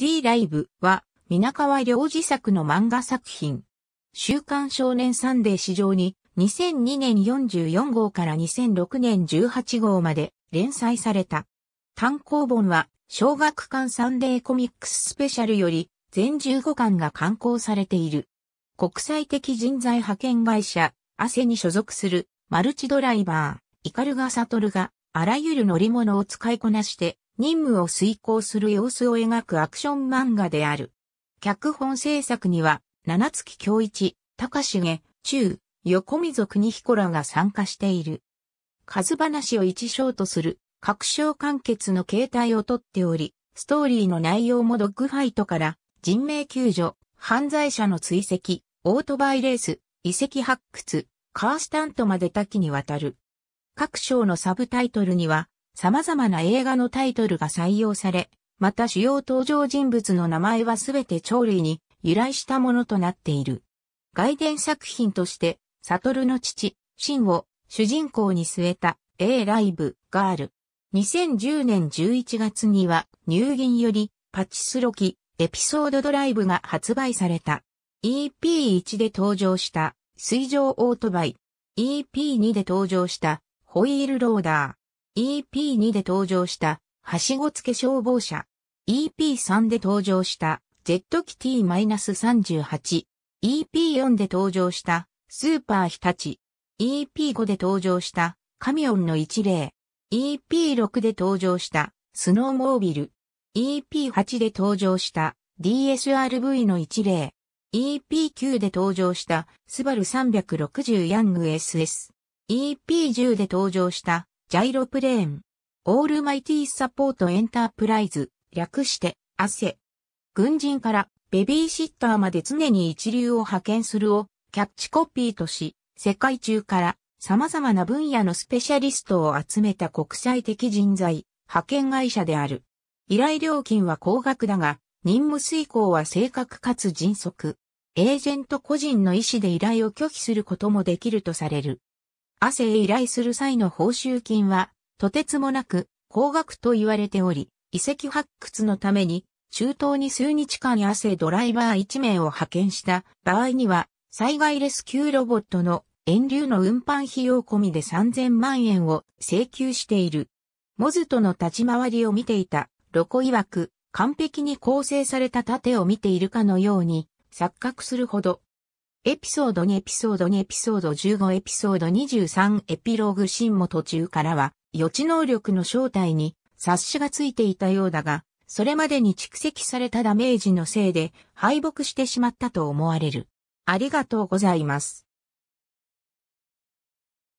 D ライブは、皆川良次作の漫画作品。週刊少年サンデー史上に、2002年44号から2006年18号まで連載された。単行本は、小学館サンデーコミックススペシャルより、全15巻が刊行されている。国際的人材派遣会社、アセに所属する、マルチドライバー、イカルガサトルが、あらゆる乗り物を使いこなして、任務を遂行する様子を描くアクション漫画である。脚本制作には、七月京一、高重、中、横溝国彦らが参加している。数話を一章とする、各章完結の形態をとっており、ストーリーの内容もドッグファイトから、人命救助、犯罪者の追跡、オートバイレース、遺跡発掘、カースタントまで多岐にわたる。各章のサブタイトルには、様々な映画のタイトルが採用され、また主要登場人物の名前はすべて鳥類に由来したものとなっている。外伝作品として、サトルの父、シンを主人公に据えた A ライブ、ガール。2010年11月には、ニューギンより、パチスロキ、エピソードドライブが発売された。EP1 で登場した、水上オートバイ。EP2 で登場した、ホイールローダー。EP2 で登場した、はしご付け消防車。EP3 で登場した、ジェットキティ -38。EP4 で登場した、スーパー日立。EP5 で登場した、カミオンの一例。EP6 で登場した、スノーモービル。EP8 で登場した、DSRV の一例。EP9 で登場した、スバル360ヤング SS。EP10 で登場した、ジャイロプレーン。オールマイティーサポートエンタープライズ、略して、汗。軍人からベビーシッターまで常に一流を派遣するをキャッチコピーとし、世界中から様々な分野のスペシャリストを集めた国際的人材、派遣会社である。依頼料金は高額だが、任務遂行は正確かつ迅速。エージェント個人の意思で依頼を拒否することもできるとされる。汗へ依頼する際の報酬金は、とてつもなく、高額と言われており、遺跡発掘のために、中東に数日間汗ドライバー1名を派遣した場合には、災害レスキューロボットの遠流の運搬費用込みで3000万円を請求している。モズとの立ち回りを見ていた、ロコ曰く、完璧に構成された盾を見ているかのように、錯覚するほどエピソード2エピソード2エピソード15エピソード23エピローグシーンも途中からは予知能力の正体に察しがついていたようだが、それまでに蓄積されたダメージのせいで敗北してしまったと思われる。ありがとうございます。